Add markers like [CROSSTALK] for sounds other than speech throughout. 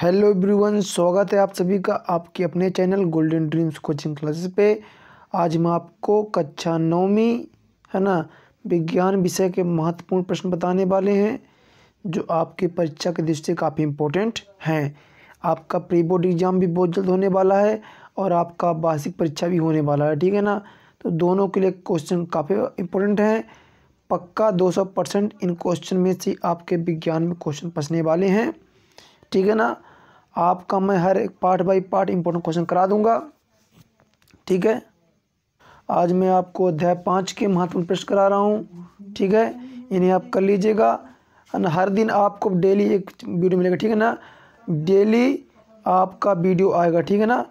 hello everyone स्वागत है आप सभी का आपके अपने channel Golden Dreams coaching classes पे आज मैं आपको कक्षा नौवीं है ना विज्ञान विषय के महत्वपूर्ण प्रश्न बताने वाले हैं जो आपकी परीक्षा की दृष्टि काफ़ी इम्पोर्टेंट हैं आपका प्री बोर्ड एग्जाम भी बहुत जल्द होने वाला है और आपका वार्षिक परीक्षा भी होने वाला है ठीक है ना तो दोनों के लिए क्वेश्चन काफ़ी इम्पोर्टेंट हैं पक्का दो परसेंट इन क्वेश्चन में से आपके विज्ञान में क्वेश्चन फंसने वाले हैं ठीक है ना आपका मैं हर एक part by part important question करा दूंगा ठीक है आज मैं आपको अध्याय पाँच के महत्वपूर्ण प्रश्न करा रहा हूँ ठीक है इन्हें आप कर लीजिएगा हर दिन आपको डेली एक वीडियो मिलेगा ठीक है ना डेली आपका वीडियो आएगा ठीक है ना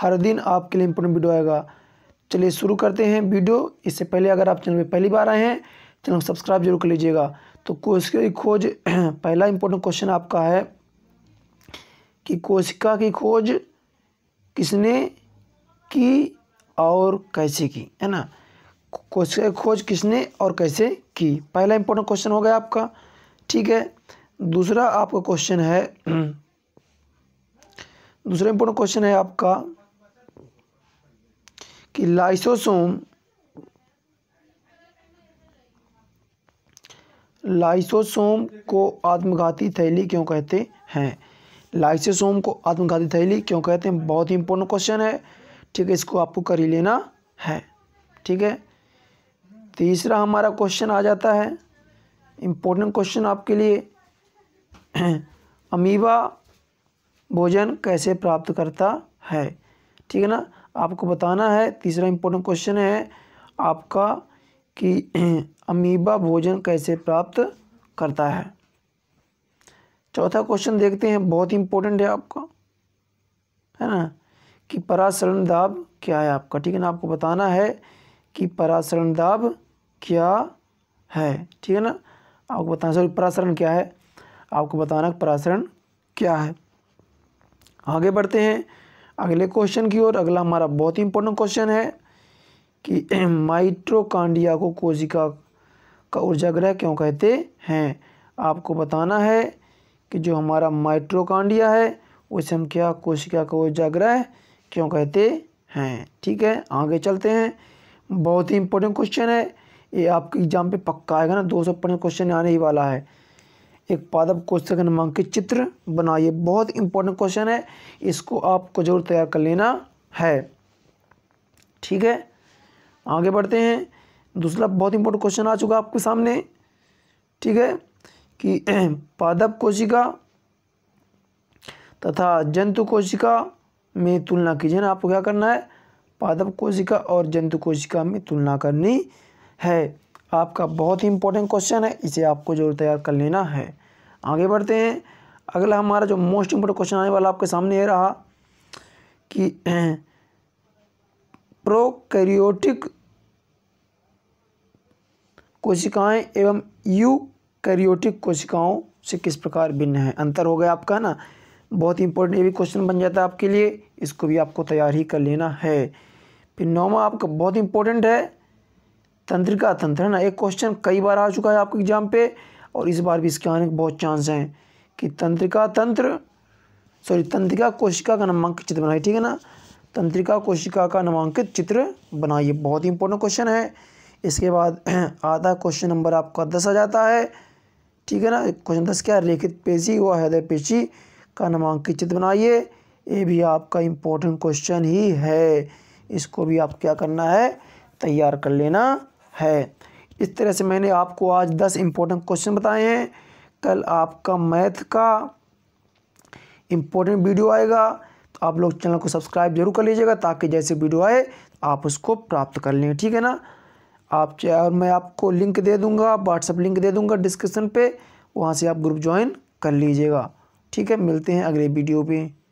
हर दिन आपके लिए इम्पोर्टेंट वीडियो आएगा चलिए शुरू करते हैं वीडियो इससे पहले अगर आप चैनल पर पहली बार आए हैं चैनल को सब्सक्राइब जरूर कर लीजिएगा तो क्वेश्चन की खोज [CLEARS THROAT] पहला इम्पोर्टेंट क्वेश्चन आपका है कि कोशिका की खोज किसने की और कैसे की है ना कोशिका की खोज किसने और कैसे की पहला इंपॉर्टेंट क्वेश्चन हो गया आपका ठीक है दूसरा आपका क्वेश्चन है दूसरा इंपॉर्टेंट क्वेश्चन है आपका कि लाइसोसोम लाइसोसोम को आत्मघाती थैली क्यों कहते हैं लाइसेसोम को आत्मघाती थैली क्यों कहते हैं बहुत ही इंपॉर्टेंट क्वेश्चन है ठीक है इसको आपको कर ही लेना है ठीक है तीसरा हमारा क्वेश्चन आ जाता है इम्पोर्टेंट क्वेश्चन आपके लिए [CLEARS THROAT] अमीबा भोजन कैसे प्राप्त करता है ठीक है ना आपको बताना है तीसरा इम्पोर्टेंट क्वेश्चन है आपका कि [CLEARS THROAT] अमीबा भोजन कैसे प्राप्त करता है चौथा क्वेश्चन देखते हैं बहुत ही इंपॉर्टेंट है आपका है ना कि परासरण दाब क्या है आपका ठीक है ना आपको बताना है कि परासरण दाब क्या है ठीक है ना आपको बताना सॉरी परासरण क्या है आपको बताना परासरण क्या है आगे बढ़ते हैं अगले क्वेश्चन की ओर अगला हमारा बहुत ही इंपॉर्टेंट क्वेश्चन है कि माइट्रोकांडिया [CLEARS THROAT] को कोजिका का ग्रह क्यों कहते हैं आपको बताना है कि जो हमारा माइट्रोकांडिया है उसे हम क्या कोशिका को जागृह क्यों कहते हैं ठीक है आगे चलते हैं बहुत ही इंपॉर्टेंट क्वेश्चन है ये आपके एग्जाम पे पक्का आएगा ना दो सौ पॉइंट क्वेश्चन आने ही वाला है एक पादप कोशिका नामांकित चित्र बनाइए बहुत इंपॉर्टेंट क्वेश्चन है इसको आपको जरूर तैयार कर लेना है ठीक है आगे बढ़ते हैं दूसरा बहुत इंपॉर्टेंट क्वेश्चन आ चुका आपके सामने ठीक है कि [CLEARS THROAT] पादप कोशिका तथा जंतु कोशिका में तुलना कीजिए ना आपको क्या करना है पादप कोशिका और जंतु कोशिका में तुलना करनी है आपका बहुत ही इंपॉर्टेंट क्वेश्चन है इसे आपको जरूर तैयार कर लेना है आगे बढ़ते हैं अगला हमारा जो मोस्ट इम्पोर्टेंट क्वेश्चन आने वाला आपके सामने ये रहा कि प्रोकैरियोटिक [CLEARS THROAT] कोशिकाएं एवं यू कैरियोटिक कोशिकाओं से किस प्रकार भिन्न है अंतर हो गया आपका ना बहुत इंपॉर्टेंट ये भी क्वेश्चन बन जाता है आपके लिए इसको भी आपको तैयार ही कर लेना है फिर नौमा आपका बहुत इंपॉर्टेंट है तंत्रिका तंत्र है ना एक क्वेश्चन कई बार आ चुका है आपके एग्जाम पे और इस बार भी इसके आने के बहुत चांस हैं कि तंत्रिका तंत्र सॉरी तंत्रिका कोशिका का नामांकित चित्र बनाइए ठीक है ना तंत्रिका कोशिका का नामांकित चित्र बनाइए बहुत इंपॉर्टेंट क्वेश्चन है इसके बाद [CLEARS THROAT] आधा क्वेश्चन नंबर आपका दस आ जाता है ठीक है ना क्वेश्चन दस क्या रेखित पेशी व हृदय पेशी का नामांकित चित्र बनाइए ये भी आपका इम्पोर्टेंट क्वेश्चन ही है इसको भी आप क्या करना है तैयार कर लेना है इस तरह से मैंने आपको आज दस इम्पोर्टेंट क्वेश्चन बताए हैं कल आपका मैथ का इम्पोर्टेंट वीडियो आएगा तो आप लोग चैनल को सब्सक्राइब जरूर कर लीजिएगा ताकि जैसे वीडियो आए आप उसको प्राप्त कर लें ठीक है ना आप चाहे और मैं आपको लिंक दे दूँगा व्हाट्सअप लिंक दे दूँगा डिस्क्रिप्सन पे वहाँ से आप ग्रुप ज्वाइन कर लीजिएगा ठीक है मिलते हैं अगले वीडियो पे